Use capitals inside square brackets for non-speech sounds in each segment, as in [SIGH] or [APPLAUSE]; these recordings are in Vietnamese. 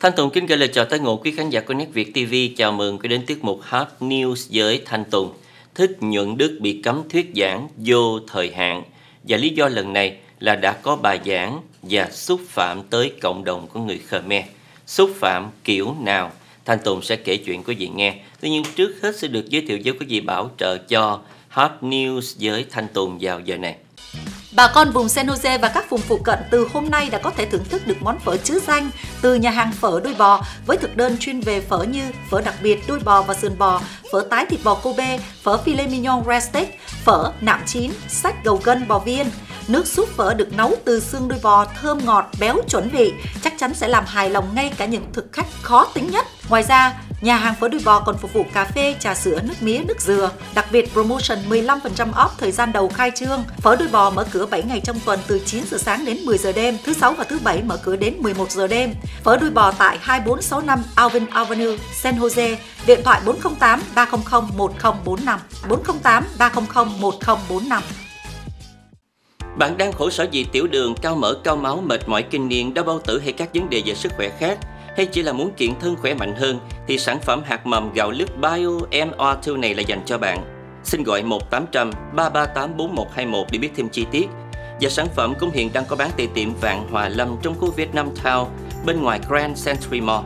Thanh Tùng kính gửi lời chào tới ngộ quý khán giả của Net Việt TV. Chào mừng quý đến tiết mục Hot News với Thanh Tùng. Thích Nhuận Đức bị cấm thuyết giảng vô thời hạn. Và lý do lần này là đã có bài giảng và xúc phạm tới cộng đồng của người Khmer. Xúc phạm kiểu nào? Thanh Tùng sẽ kể chuyện của vị nghe. Tuy nhiên trước hết sẽ được giới thiệu với quý vị bảo trợ cho Hot News với Thanh Tùng vào giờ này. Bà con vùng San Jose và các vùng phụ cận từ hôm nay đã có thể thưởng thức được món phở chứa danh từ nhà hàng phở đuôi bò với thực đơn chuyên về phở như phở đặc biệt đuôi bò và sườn bò, phở tái thịt bò Kobe, phở filet mignon rare steak, phở nạm chín, sách gầu gân bò viên. Nước súp phở được nấu từ xương đuôi bò thơm ngọt, béo chuẩn vị, chắc chắn sẽ làm hài lòng ngay cả những thực khách khó tính nhất. Ngoài ra, Nhà hàng Phở Bò còn phục vụ cà phê, trà sữa, nước mía, nước dừa. Đặc biệt promotion 15% off thời gian đầu khai trương. Phở Bò mở cửa 7 ngày trong tuần từ 9 giờ sáng đến 10 giờ đêm, thứ sáu và thứ bảy mở cửa đến 11 giờ đêm. Phở Bò tại 2465 Alvin Avenue, San Jose, điện thoại 408 300 1045, 408 300 1045. Bạn đang khổ sở vì tiểu đường, cao mỡ, cao máu, mệt mỏi kinh niên, đau bao tử hay các vấn đề về sức khỏe khác? hay chỉ là muốn kiện thân khỏe mạnh hơn thì sản phẩm hạt mầm gạo lứt Bio MR2 này là dành cho bạn. Xin gọi 1800 338 4121 để biết thêm chi tiết. Và sản phẩm cũng hiện đang có bán tại tiệm Vạn Hòa Lâm trong khu Vietnam Town bên ngoài Grand Century Mall.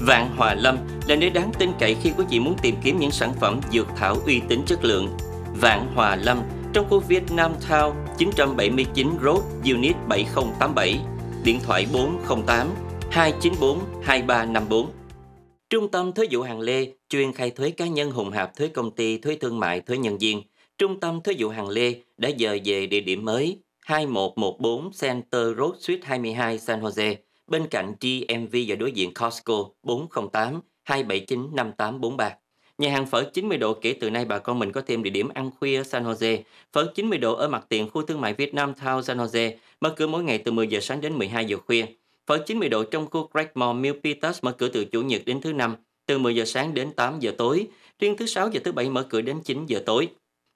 Vạn Hòa Lâm là nơi đáng tin cậy khi quý vị muốn tìm kiếm những sản phẩm dược thảo uy tín chất lượng. Vạn Hòa Lâm trong khu Vietnam Town 979 Road, Unit 7087, điện thoại 408 294 2354. Trung tâm Thuế vụ Hàng Lê chuyên khai thuế cá nhân hùng hạp thuế công ty, thuế thương mại, thuế nhân viên. Trung tâm Thuế vụ Hàng Lê đã dời về địa điểm mới 2114 Center Road Suite 22 San Jose, bên cạnh GMV và đối diện Costco 408 279 5843. Nhà hàng phở 90 độ kể từ nay bà con mình có thêm địa điểm ăn khuya San Jose. Phở 90 độ ở mặt tiền khu thương mại Việt Nam Town San Jose, mở cửa mỗi ngày từ 10 giờ sáng đến 12 giờ khuya. Phở 90 độ trong khu Craigmore Mill Peters mở cửa từ Chủ nhật đến thứ năm, từ 10 giờ sáng đến 8 giờ tối, riêng thứ sáu và thứ bảy mở cửa đến 9 giờ tối.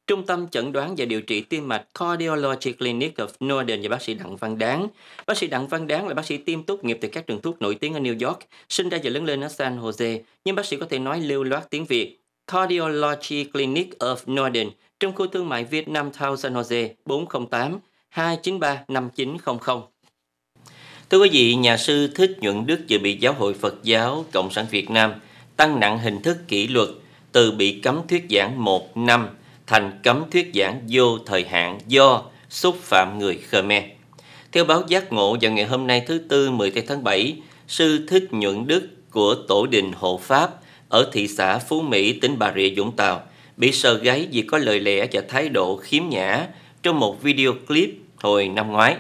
Trung tâm chẩn đoán và điều trị tim mạch Cardiology Clinic of Northern và bác sĩ Đặng Văn Đáng. Bác sĩ Đặng Văn Đáng là bác sĩ tiêm tốt nghiệp từ các trường thuốc nổi tiếng ở New York, sinh ra và lớn lên ở San Jose, nhưng bác sĩ có thể nói lưu loát tiếng Việt. Cardiology Clinic of Northern trong khu thương mại Vietnam Town San Jose 408 293 5900. Thưa quý vị, nhà sư Thích Nhuận Đức vừa bị Giáo hội Phật giáo Cộng sản Việt Nam tăng nặng hình thức kỷ luật từ bị cấm thuyết giảng một năm thành cấm thuyết giảng vô thời hạn do xúc phạm người Khmer. Theo báo Giác Ngộ vào ngày hôm nay thứ Tư 10 tháng 7, sư Thích Nhuận Đức của Tổ đình Hộ Pháp ở thị xã Phú Mỹ, tỉnh Bà Rịa, Vũng Tàu bị sờ gáy vì có lời lẽ và thái độ khiếm nhã trong một video clip hồi năm ngoái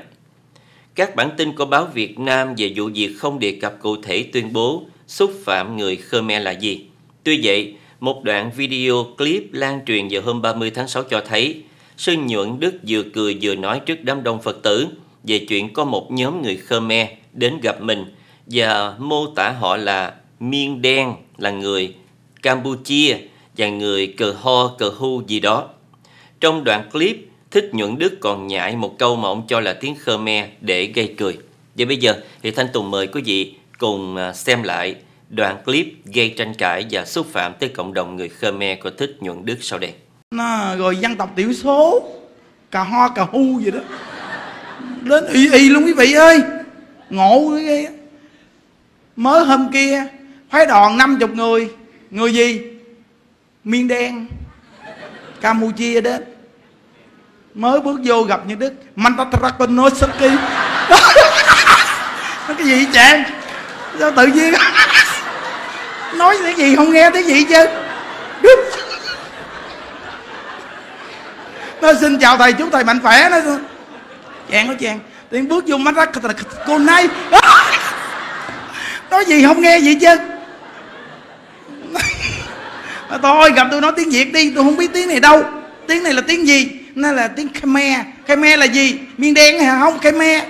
các bản tin của báo Việt Nam về vụ việc không đề cập cụ thể tuyên bố xúc phạm người Khmer là gì. Tuy vậy, một đoạn video clip lan truyền vào hôm 30 tháng 6 cho thấy Sư Nhuận Đức vừa cười vừa nói trước đám đông Phật tử về chuyện có một nhóm người Khmer đến gặp mình và mô tả họ là Miên Đen là người Campuchia và người Cờ Ho Cờ Hu gì đó. Trong đoạn clip, Thích Nhuận Đức còn nhại một câu mà ông cho là tiếng Khmer để gây cười. Vậy bây giờ thì Thanh Tùng mời quý vị cùng à, xem lại đoạn clip gây tranh cãi và xúc phạm tới cộng đồng người Khmer của Thích Nhuận Đức sau đây. À, rồi dân tộc tiểu số, cà ho cà hu vậy đó. Đến y y luôn quý vị ơi. Ngộ ghê. Mới hôm kia phái đoàn 50 người, người gì? Miên đen Campuchia đến mới bước vô gặp như đức mantatrakonosaki nó [LAUGHS] cái gì chàng sao tự nhiên [LAUGHS] nói cái gì không nghe tiếng gì chứ [LAUGHS] nó xin chào thầy chúc thầy mạnh khỏe nó chàng có chàng tiếng bước vô mắt rắc cô nay nói gì không nghe gì chứ thôi gặp tôi nói tiếng việt đi tôi không biết tiếng này đâu tiếng này là tiếng gì nó là tiếng khmer khmer là gì miên đen hả không khmer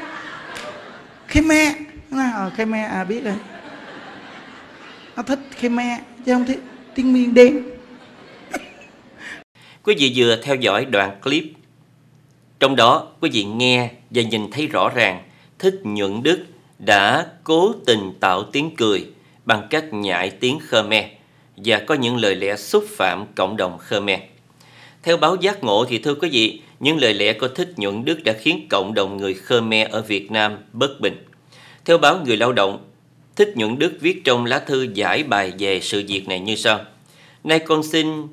khmer nó ờ, khmer à biết rồi nó thích khmer chứ không thích tiếng miên đen [LAUGHS] quý vị vừa theo dõi đoạn clip trong đó quý vị nghe và nhìn thấy rõ ràng thích nhuận đức đã cố tình tạo tiếng cười bằng cách nhại tiếng khmer và có những lời lẽ xúc phạm cộng đồng khmer theo báo giác ngộ thì thưa quý vị, những lời lẽ của Thích Nhuận Đức đã khiến cộng đồng người Khmer ở Việt Nam bất bình. Theo báo Người Lao động, Thích Nhuận Đức viết trong lá thư giải bài về sự việc này như sau. Nay con xin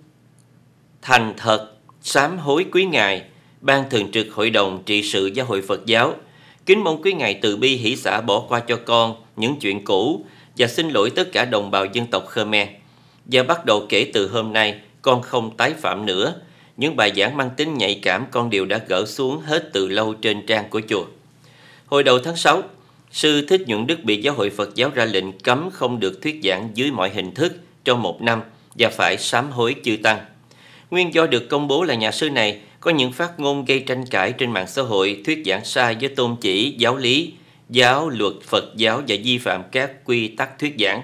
thành thật, sám hối quý ngài, ban thường trực hội đồng trị sự giáo hội Phật giáo. Kính mong quý ngài từ bi hỷ xã bỏ qua cho con những chuyện cũ và xin lỗi tất cả đồng bào dân tộc Khmer. Và bắt đầu kể từ hôm nay, con không tái phạm nữa những bài giảng mang tính nhạy cảm con đều đã gỡ xuống hết từ lâu trên trang của chùa. Hồi đầu tháng 6, sư Thích Nhuận Đức bị Giáo hội Phật giáo ra lệnh cấm không được thuyết giảng dưới mọi hình thức trong một năm và phải sám hối chư tăng. Nguyên do được công bố là nhà sư này có những phát ngôn gây tranh cãi trên mạng xã hội, thuyết giảng sai với tôn chỉ, giáo lý, giáo luật Phật giáo và vi phạm các quy tắc thuyết giảng.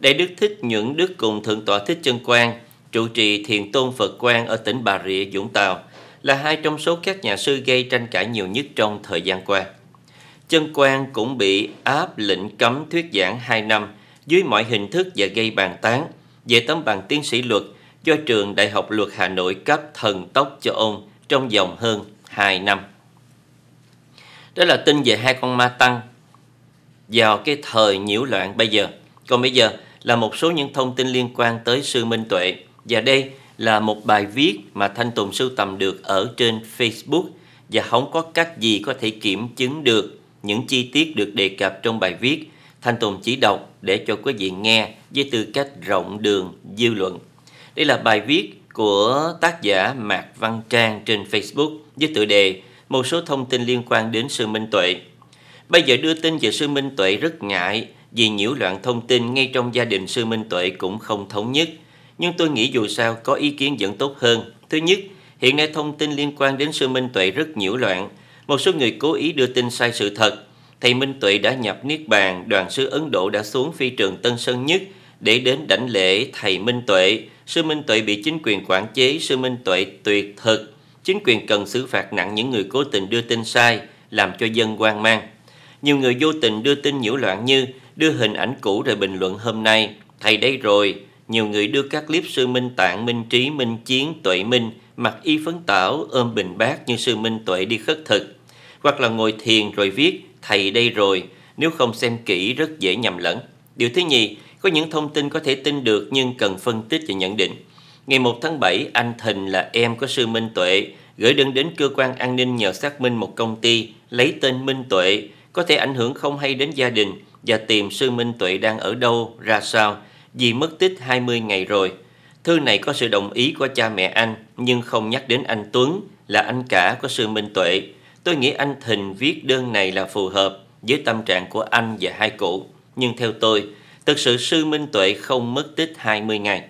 Đại đức Thích Nhuận Đức cùng Thượng tọa Thích Chân Quang trụ trì Thiền Tôn Phật Quang ở tỉnh Bà Rịa, Vũng Tàu, là hai trong số các nhà sư gây tranh cãi nhiều nhất trong thời gian qua. Chân Quang cũng bị áp lệnh cấm thuyết giảng 2 năm dưới mọi hình thức và gây bàn tán về tấm bằng tiến sĩ luật do trường Đại học Luật Hà Nội cấp thần tốc cho ông trong vòng hơn 2 năm. Đó là tin về hai con ma tăng vào cái thời nhiễu loạn bây giờ. Còn bây giờ là một số những thông tin liên quan tới sư Minh Tuệ. Và đây là một bài viết mà Thanh Tùng sưu tầm được ở trên Facebook và không có cách gì có thể kiểm chứng được những chi tiết được đề cập trong bài viết. Thanh Tùng chỉ đọc để cho quý vị nghe với tư cách rộng đường dư luận. Đây là bài viết của tác giả Mạc Văn Trang trên Facebook với tựa đề Một số thông tin liên quan đến Sư Minh Tuệ. Bây giờ đưa tin về Sư Minh Tuệ rất ngại vì nhiễu loạn thông tin ngay trong gia đình Sư Minh Tuệ cũng không thống nhất – nhưng tôi nghĩ dù sao có ý kiến vẫn tốt hơn. Thứ nhất, hiện nay thông tin liên quan đến sư Minh Tuệ rất nhiễu loạn. Một số người cố ý đưa tin sai sự thật. Thầy Minh Tuệ đã nhập Niết Bàn, đoàn sứ Ấn Độ đã xuống phi trường Tân Sơn Nhất để đến đảnh lễ thầy Minh Tuệ. Sư Minh Tuệ bị chính quyền quản chế, sư Minh Tuệ tuyệt thực. Chính quyền cần xử phạt nặng những người cố tình đưa tin sai, làm cho dân quan mang. Nhiều người vô tình đưa tin nhiễu loạn như đưa hình ảnh cũ rồi bình luận hôm nay, thầy đây rồi, nhiều người đưa các clip sư Minh Tạng, Minh Trí, Minh Chiến, Tuệ Minh mặc y phấn tảo ôm bình bát như sư Minh Tuệ đi khất thực, hoặc là ngồi thiền rồi viết thầy đây rồi, nếu không xem kỹ rất dễ nhầm lẫn. Điều thứ nhì, có những thông tin có thể tin được nhưng cần phân tích và nhận định. Ngày 1 tháng 7, anh Thình là em của sư Minh Tuệ gửi đơn đến cơ quan an ninh nhờ xác minh một công ty lấy tên Minh Tuệ có thể ảnh hưởng không hay đến gia đình và tìm sư Minh Tuệ đang ở đâu, ra sao Dì mất tích 20 ngày rồi. Thư này có sự đồng ý của cha mẹ anh, nhưng không nhắc đến anh Tuấn, là anh cả của Sư Minh Tuệ. Tôi nghĩ anh Thình viết đơn này là phù hợp với tâm trạng của anh và hai cụ. Nhưng theo tôi, thực sự Sư Minh Tuệ không mất tích 20 ngày.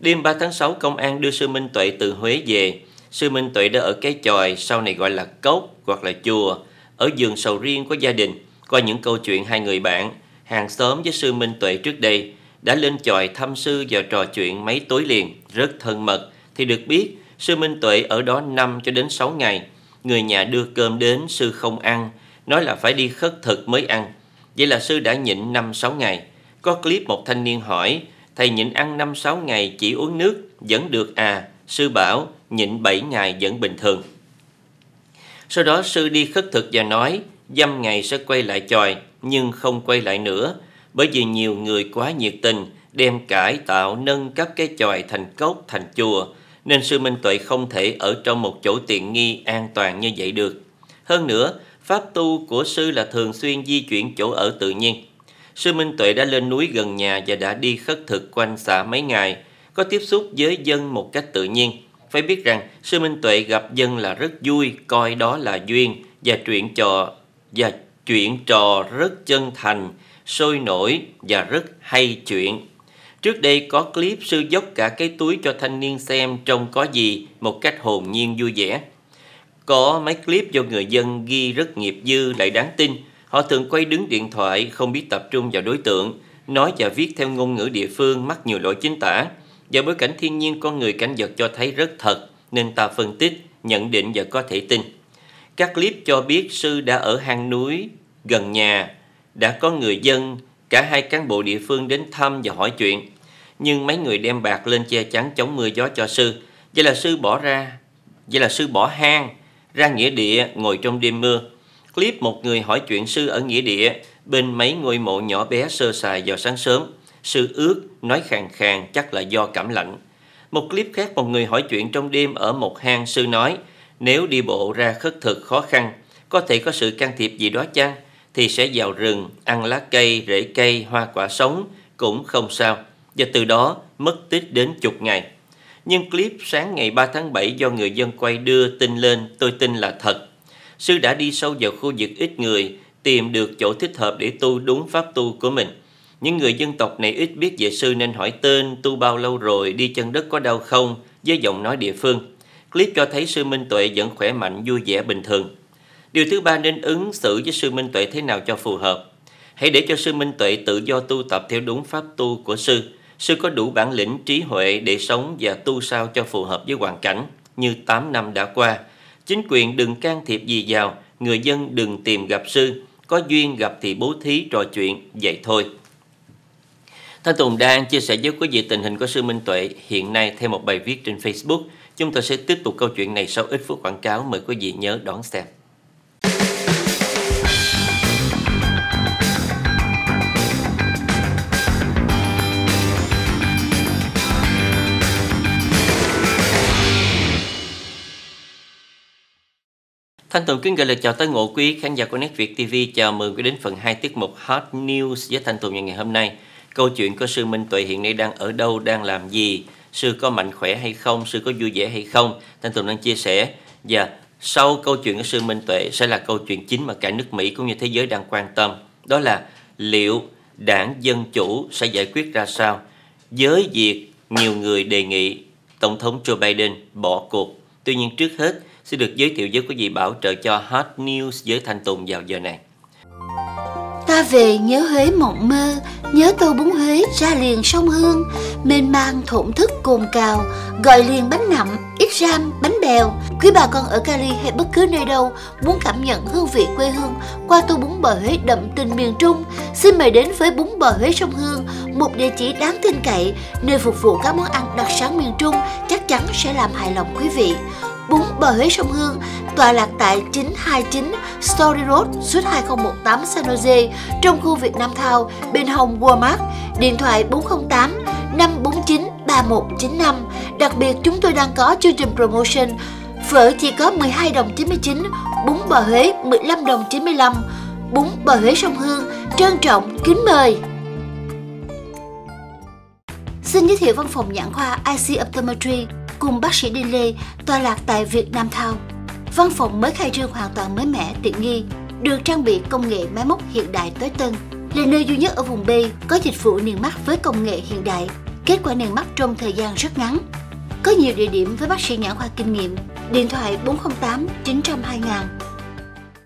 Đêm 3 tháng 6, công an đưa Sư Minh Tuệ từ Huế về. Sư Minh Tuệ đã ở cái tròi sau này gọi là cốc hoặc là chùa, ở giường sầu riêng của gia đình, qua những câu chuyện hai người bạn, hàng xóm với Sư Minh Tuệ trước đây – đã lên chòi thăm sư và trò chuyện mấy tối liền, rất thân mật, thì được biết sư Minh Tuệ ở đó 5 cho đến 6 ngày. Người nhà đưa cơm đến, sư không ăn, nói là phải đi khất thực mới ăn. Vậy là sư đã nhịn 5-6 ngày. Có clip một thanh niên hỏi, thầy nhịn ăn 5-6 ngày chỉ uống nước, vẫn được à, sư bảo nhịn 7 ngày vẫn bình thường. Sau đó sư đi khất thực và nói, dăm ngày sẽ quay lại chòi, nhưng không quay lại nữa, bởi vì nhiều người quá nhiệt tình đem cải tạo nâng cấp cái chòi thành cốc thành chùa nên sư Minh Tuệ không thể ở trong một chỗ tiện nghi an toàn như vậy được. Hơn nữa, pháp tu của sư là thường xuyên di chuyển chỗ ở tự nhiên. Sư Minh Tuệ đã lên núi gần nhà và đã đi khất thực quanh xã mấy ngày, có tiếp xúc với dân một cách tự nhiên. Phải biết rằng, sư Minh Tuệ gặp dân là rất vui, coi đó là duyên và chuyện trò và chuyện trò rất chân thành sôi nổi và rất hay chuyện. Trước đây có clip sư dốc cả cái túi cho thanh niên xem trông có gì một cách hồn nhiên vui vẻ. Có mấy clip do người dân ghi rất nghiệp dư lại đáng tin. Họ thường quay đứng điện thoại không biết tập trung vào đối tượng, nói và viết theo ngôn ngữ địa phương mắc nhiều lỗi chính tả. Và bối cảnh thiên nhiên con người cảnh vật cho thấy rất thật nên ta phân tích, nhận định và có thể tin. Các clip cho biết sư đã ở hang núi gần nhà đã có người dân, cả hai cán bộ địa phương đến thăm và hỏi chuyện. Nhưng mấy người đem bạc lên che chắn chống mưa gió cho sư. Vậy là sư bỏ ra, vậy là sư bỏ hang, ra nghĩa địa ngồi trong đêm mưa. Clip một người hỏi chuyện sư ở nghĩa địa, bên mấy ngôi mộ nhỏ bé sơ sài vào sáng sớm. Sư ướt, nói khàn khàn chắc là do cảm lạnh. Một clip khác một người hỏi chuyện trong đêm ở một hang sư nói, nếu đi bộ ra khất thực khó khăn, có thể có sự can thiệp gì đó chăng? thì sẽ vào rừng ăn lá cây, rễ cây, hoa quả sống cũng không sao và từ đó mất tích đến chục ngày. Nhưng clip sáng ngày 3 tháng 7 do người dân quay đưa tin lên tôi tin là thật. Sư đã đi sâu vào khu vực ít người, tìm được chỗ thích hợp để tu đúng pháp tu của mình. Những người dân tộc này ít biết về sư nên hỏi tên, tu bao lâu rồi, đi chân đất có đau không, với giọng nói địa phương. Clip cho thấy sư Minh Tuệ vẫn khỏe mạnh, vui vẻ bình thường. Điều thứ ba nên ứng xử với sư Minh Tuệ thế nào cho phù hợp. Hãy để cho sư Minh Tuệ tự do tu tập theo đúng pháp tu của sư. Sư có đủ bản lĩnh trí huệ để sống và tu sao cho phù hợp với hoàn cảnh như 8 năm đã qua. Chính quyền đừng can thiệp gì vào, người dân đừng tìm gặp sư, có duyên gặp thì bố thí trò chuyện, vậy thôi. Thanh Tùng đang chia sẻ với quý vị tình hình của sư Minh Tuệ hiện nay theo một bài viết trên Facebook. Chúng tôi sẽ tiếp tục câu chuyện này sau ít phút quảng cáo. Mời quý vị nhớ đón xem. Thanh Tùng kính gửi lời chào tới ngộ quý khán giả của Net Việt TV. Chào mừng quý đến phần 2 tiết mục Hot News với Thanh Tùng ngày hôm nay. Câu chuyện của sư Minh Tuệ hiện nay đang ở đâu, đang làm gì, sư có mạnh khỏe hay không, sư có vui vẻ hay không. Thanh Tùng đang chia sẻ và sau câu chuyện của sư Minh Tuệ sẽ là câu chuyện chính mà cả nước Mỹ cũng như thế giới đang quan tâm. Đó là liệu đảng Dân Chủ sẽ giải quyết ra sao với việc nhiều người đề nghị Tổng thống Joe Biden bỏ cuộc. Tuy nhiên trước hết, Xin được giới thiệu với quý vị bảo trợ cho Hot News với Thanh Tùng vào giờ này. Ta về nhớ Huế mộng mơ, nhớ tô bún Huế ra liền sông Hương, mênh mang thổn thức cồn cào, gọi liền bánh nậm, ít ram, bánh bèo. Quý bà con ở Cali hay bất cứ nơi đâu muốn cảm nhận hương vị quê hương qua tô bún bò Huế đậm tình miền Trung, xin mời đến với bún bò Huế sông Hương, một địa chỉ đáng tin cậy, nơi phục vụ các món ăn đặc sản miền Trung chắc chắn sẽ làm hài lòng quý vị bún huế sông Hương, tọa lạc tại 929 Story Road, suite 2018 San Jose, trong khu Việt Nam Thao, bên hông Walmart, điện thoại 408 549 3195. Đặc biệt chúng tôi đang có chương trình promotion phở chỉ có 12 đồng 99, bún bò Huế 15 đồng 95, bún bò Huế sông Hương trân trọng kính mời. Xin giới thiệu văn phòng nhãn khoa IC Optometry cùng bác sĩ Đinh Lê tọa lạc tại Việt Nam Thao. Văn phòng mới khai trương hoàn toàn mới mẻ, tiện nghi, được trang bị công nghệ máy móc hiện đại tối tân, là nơi duy nhất ở vùng B có dịch vụ niềng mắt với công nghệ hiện đại, kết quả niềng mắt trong thời gian rất ngắn. Có nhiều địa điểm với bác sĩ nhãn khoa kinh nghiệm, điện thoại 408 902 000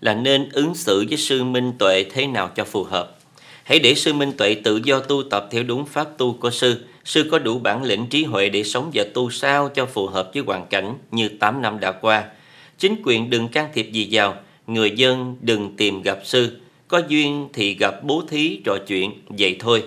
là nên ứng xử với sư minh tuệ thế nào cho phù hợp. Hãy để sư minh tuệ tự do tu tập theo đúng pháp tu của sư. Sư có đủ bản lĩnh trí huệ để sống và tu sao cho phù hợp với hoàn cảnh như 8 năm đã qua. Chính quyền đừng can thiệp gì vào, người dân đừng tìm gặp sư. Có duyên thì gặp bố thí trò chuyện, vậy thôi.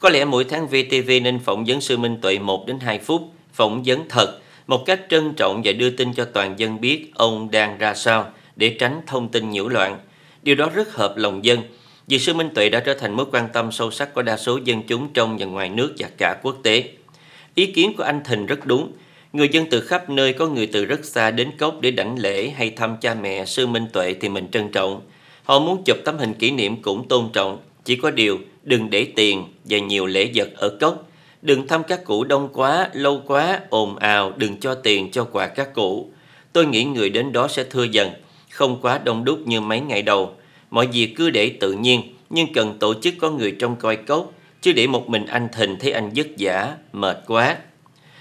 Có lẽ mỗi tháng VTV nên phỏng vấn sư Minh Tuệ 1 đến 2 phút, phỏng vấn thật, một cách trân trọng và đưa tin cho toàn dân biết ông đang ra sao để tránh thông tin nhiễu loạn. Điều đó rất hợp lòng dân. Vì sư Minh Tuệ đã trở thành mối quan tâm sâu sắc của đa số dân chúng trong và ngoài nước và cả quốc tế. Ý kiến của anh Thình rất đúng. Người dân từ khắp nơi có người từ rất xa đến cốc để đảnh lễ hay thăm cha mẹ sư Minh Tuệ thì mình trân trọng. Họ muốn chụp tấm hình kỷ niệm cũng tôn trọng. Chỉ có điều đừng để tiền và nhiều lễ vật ở cốc. Đừng thăm các cụ đông quá, lâu quá, ồn ào, đừng cho tiền cho quà các cụ. Tôi nghĩ người đến đó sẽ thưa dần không quá đông đúc như mấy ngày đầu. Mọi việc cứ để tự nhiên, nhưng cần tổ chức có người trông coi cốt, chứ để một mình anh Thình thấy anh vất vả, mệt quá.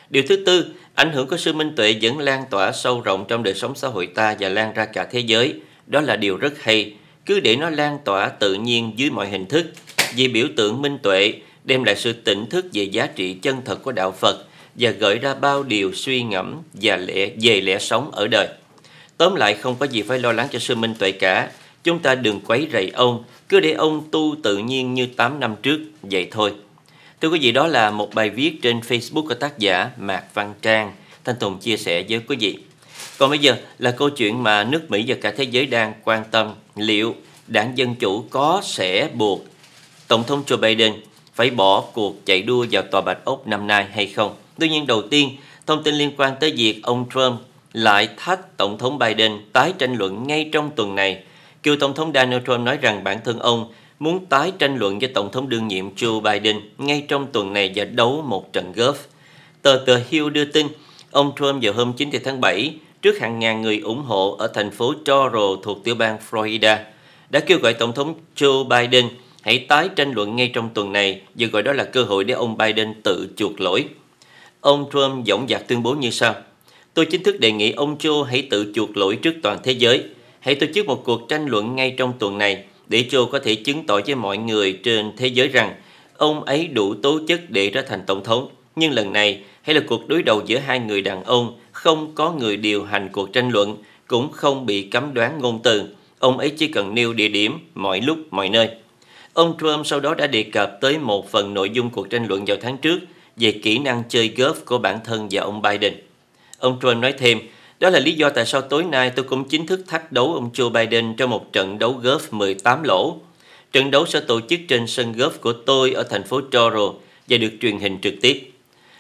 Điều thứ tư, ảnh hưởng của sư Minh Tuệ vẫn lan tỏa sâu rộng trong đời sống xã hội ta và lan ra cả thế giới. Đó là điều rất hay, cứ để nó lan tỏa tự nhiên dưới mọi hình thức. Vì biểu tượng Minh Tuệ đem lại sự tỉnh thức về giá trị chân thật của Đạo Phật và gợi ra bao điều suy ngẫm và lẽ về lẽ sống ở đời. Tóm lại không có gì phải lo lắng cho sư Minh Tuệ cả. Chúng ta đừng quấy rầy ông, cứ để ông tu tự nhiên như 8 năm trước, vậy thôi. Thưa quý vị, đó là một bài viết trên Facebook của tác giả Mạc Văn Trang. Thanh Tùng chia sẻ với quý vị. Còn bây giờ là câu chuyện mà nước Mỹ và cả thế giới đang quan tâm. Liệu đảng Dân Chủ có sẽ buộc Tổng thống Joe Biden phải bỏ cuộc chạy đua vào Tòa Bạch Ốc năm nay hay không? Tuy nhiên đầu tiên, thông tin liên quan tới việc ông Trump lại thách Tổng thống Biden tái tranh luận ngay trong tuần này. Cựu Tổng thống Donald Trump nói rằng bản thân ông muốn tái tranh luận với Tổng thống đương nhiệm Joe Biden ngay trong tuần này và đấu một trận golf. Tờ The Hill đưa tin, ông Trump vào hôm 9 tháng 7 trước hàng ngàn người ủng hộ ở thành phố Toro thuộc tiểu bang Florida đã kêu gọi Tổng thống Joe Biden hãy tái tranh luận ngay trong tuần này và gọi đó là cơ hội để ông Biden tự chuộc lỗi. Ông Trump dõng dạc tuyên bố như sau – tôi chính thức đề nghị ông Joe hãy tự chuộc lỗi trước toàn thế giới. Hãy tổ chức một cuộc tranh luận ngay trong tuần này để Joe có thể chứng tỏ với mọi người trên thế giới rằng ông ấy đủ tố chất để trở thành tổng thống. Nhưng lần này, hãy là cuộc đối đầu giữa hai người đàn ông không có người điều hành cuộc tranh luận, cũng không bị cấm đoán ngôn từ. Ông ấy chỉ cần nêu địa điểm mọi lúc mọi nơi. Ông Trump sau đó đã đề cập tới một phần nội dung cuộc tranh luận vào tháng trước về kỹ năng chơi golf của bản thân và ông Biden. Ông Trump nói thêm, đó là lý do tại sao tối nay tôi cũng chính thức thách đấu ông Joe Biden trong một trận đấu golf 18 lỗ. Trận đấu sẽ tổ chức trên sân golf của tôi ở thành phố Toro và được truyền hình trực tiếp.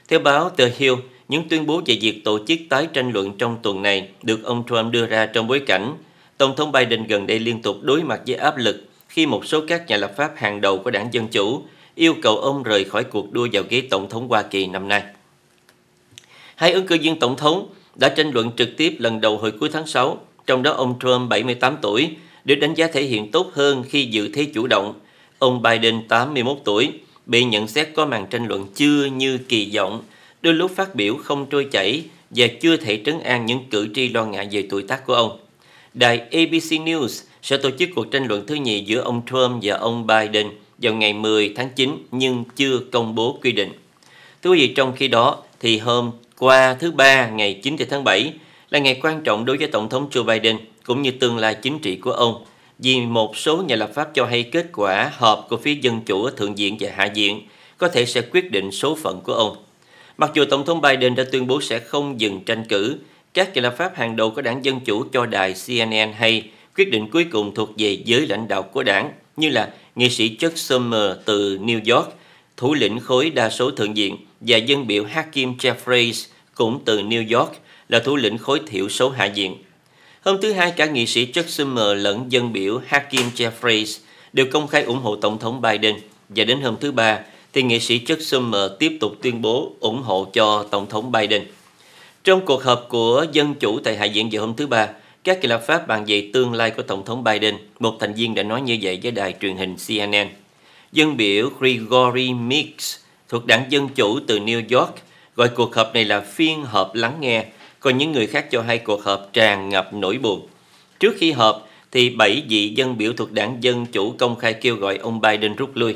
Theo báo The Hill, những tuyên bố về việc tổ chức tái tranh luận trong tuần này được ông Trump đưa ra trong bối cảnh Tổng thống Biden gần đây liên tục đối mặt với áp lực khi một số các nhà lập pháp hàng đầu của đảng Dân Chủ yêu cầu ông rời khỏi cuộc đua vào ghế Tổng thống Hoa Kỳ năm nay. Hai ứng cử viên tổng thống đã tranh luận trực tiếp lần đầu hồi cuối tháng 6, trong đó ông Trump 78 tuổi được đánh giá thể hiện tốt hơn khi giữ thế chủ động. Ông Biden 81 tuổi bị nhận xét có màn tranh luận chưa như kỳ vọng, đôi lúc phát biểu không trôi chảy và chưa thể trấn an những cử tri lo ngại về tuổi tác của ông. Đài ABC News sẽ tổ chức cuộc tranh luận thứ nhì giữa ông Trump và ông Biden vào ngày 10 tháng 9 nhưng chưa công bố quy định. Thưa quý vị, trong khi đó, thì hôm qua thứ ba ngày 9 tháng 7 là ngày quan trọng đối với Tổng thống Joe Biden cũng như tương lai chính trị của ông vì một số nhà lập pháp cho hay kết quả họp của phía Dân Chủ ở Thượng viện và Hạ viện có thể sẽ quyết định số phận của ông. Mặc dù Tổng thống Biden đã tuyên bố sẽ không dừng tranh cử, các nhà lập pháp hàng đầu của đảng Dân Chủ cho đài CNN hay quyết định cuối cùng thuộc về giới lãnh đạo của đảng như là nghị sĩ Chuck Schumer từ New York, thủ lĩnh khối đa số thượng viện và dân biểu Hakim Jeffries cũng từ New York là thủ lĩnh khối thiểu số hạ viện. Hôm thứ Hai, cả nghị sĩ Chuck Schumer lẫn dân biểu Hakim Jeffries đều công khai ủng hộ Tổng thống Biden. Và đến hôm thứ Ba, thì nghị sĩ Chuck Schumer tiếp tục tuyên bố ủng hộ cho Tổng thống Biden. Trong cuộc họp của Dân Chủ tại Hạ viện vào hôm thứ Ba, các kỳ lập pháp bàn về tương lai của Tổng thống Biden, một thành viên đã nói như vậy với đài truyền hình CNN. Dân biểu Gregory Meeks thuộc đảng Dân Chủ từ New York gọi cuộc họp này là phiên họp lắng nghe, còn những người khác cho hay cuộc họp tràn ngập nỗi buồn. Trước khi họp thì bảy vị dân biểu thuộc đảng Dân Chủ công khai kêu gọi ông Biden rút lui.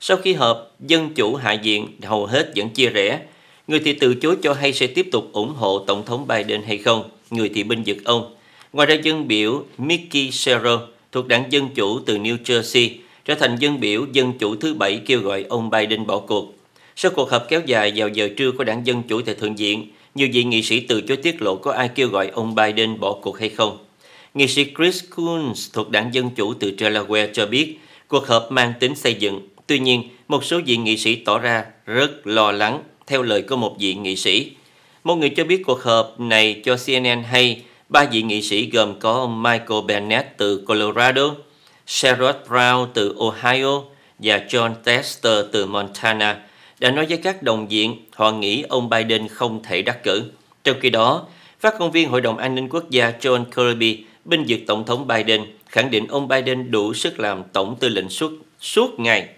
Sau khi họp, Dân Chủ hạ diện hầu hết vẫn chia rẽ. Người thì từ chối cho hay sẽ tiếp tục ủng hộ Tổng thống Biden hay không, người thì binh vực ông. Ngoài ra dân biểu Mickey Sherrill thuộc đảng Dân Chủ từ New Jersey trở thành dân biểu Dân Chủ thứ bảy kêu gọi ông Biden bỏ cuộc. Sau cuộc họp kéo dài vào giờ trưa của đảng Dân Chủ tại Thượng viện, nhiều vị nghị sĩ từ chối tiết lộ có ai kêu gọi ông Biden bỏ cuộc hay không. Nghị sĩ Chris Coons thuộc đảng Dân Chủ từ Delaware cho biết cuộc họp mang tính xây dựng. Tuy nhiên, một số vị nghị sĩ tỏ ra rất lo lắng, theo lời của một vị nghị sĩ. Một người cho biết cuộc họp này cho CNN hay ba vị nghị sĩ gồm có Michael Bennett từ Colorado, Sherrod Brown từ Ohio và John Tester từ Montana – đã nói với các đồng diện họ nghĩ ông Biden không thể đắc cử. Trong khi đó, phát ngôn viên Hội đồng An ninh Quốc gia John Kirby binh dược Tổng thống Biden khẳng định ông Biden đủ sức làm Tổng tư lệnh suốt, suốt ngày.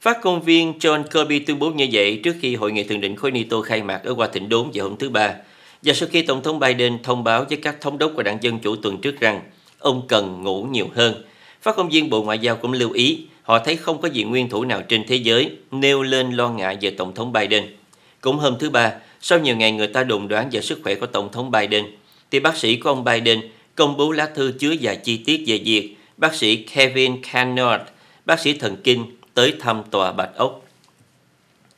Phát ngôn viên John Kirby tuyên bố như vậy trước khi Hội nghị Thượng đỉnh khối NATO khai mạc ở Hoa Thịnh Đốn vào hôm thứ Ba. Và sau khi Tổng thống Biden thông báo với các thống đốc của đảng Dân Chủ tuần trước rằng ông cần ngủ nhiều hơn, phát ngôn viên Bộ Ngoại giao cũng lưu ý họ thấy không có vị nguyên thủ nào trên thế giới nêu lên lo ngại về Tổng thống Biden. Cũng hôm thứ Ba, sau nhiều ngày người ta đồn đoán về sức khỏe của Tổng thống Biden, thì bác sĩ của ông Biden công bố lá thư chứa vài chi tiết về việc bác sĩ Kevin Cannard, bác sĩ thần kinh, tới thăm tòa Bạch Ốc.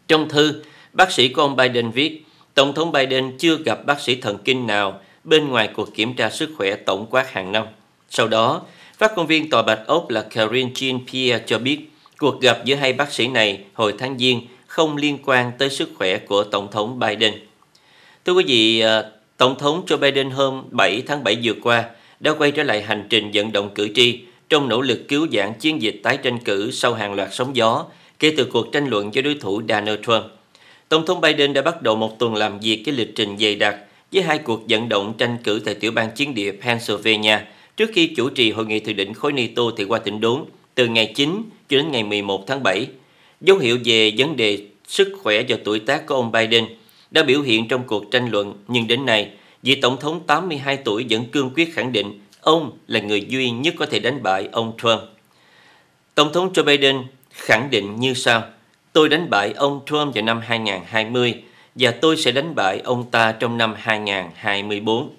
Trong thư, bác sĩ của ông Biden viết, Tổng thống Biden chưa gặp bác sĩ thần kinh nào bên ngoài cuộc kiểm tra sức khỏe tổng quát hàng năm. Sau đó, Phát ngôn viên Tòa Bạch Ốc là Karine Jean-Pierre cho biết, cuộc gặp giữa hai bác sĩ này hồi tháng Giêng không liên quan tới sức khỏe của Tổng thống Biden. Thưa quý vị, ờ, Tổng thống Joe Biden hôm 7 tháng 7 vừa qua đã quay trở lại hành trình vận động cử tri trong nỗ lực cứu vãn chiến dịch tái tranh cử sau hàng loạt sóng gió kể từ cuộc tranh luận với đối thủ Donald Trump. Tổng thống Biden đã bắt đầu một tuần làm việc với lịch trình dày đặc với hai cuộc vận động tranh cử tại tiểu bang chiến địa Pennsylvania – trước khi chủ trì hội nghị thượng đỉnh khối NATO thì qua tỉnh đốn từ ngày 9 cho đến ngày 11 tháng 7. Dấu hiệu về vấn đề sức khỏe và tuổi tác của ông Biden đã biểu hiện trong cuộc tranh luận nhưng đến nay, vị tổng thống 82 tuổi vẫn cương quyết khẳng định ông là người duy nhất có thể đánh bại ông Trump. Tổng thống Joe Biden khẳng định như sau: Tôi đánh bại ông Trump vào năm 2020 và tôi sẽ đánh bại ông ta trong năm 2024.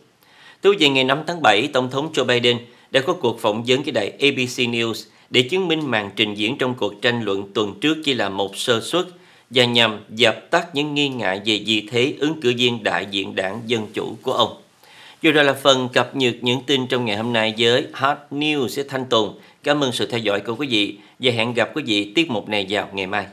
Tối về ngày 5 tháng 7, Tổng thống Joe Biden đã có cuộc phỏng vấn với đài ABC News để chứng minh màn trình diễn trong cuộc tranh luận tuần trước chỉ là một sơ suất và nhằm dập tắt những nghi ngại về vị thế ứng cử viên đại diện đảng Dân Chủ của ông. Dù đó là phần cập nhật những tin trong ngày hôm nay với Hot News sẽ Thanh Tùng. Cảm ơn sự theo dõi của quý vị và hẹn gặp quý vị tiết mục này vào ngày mai.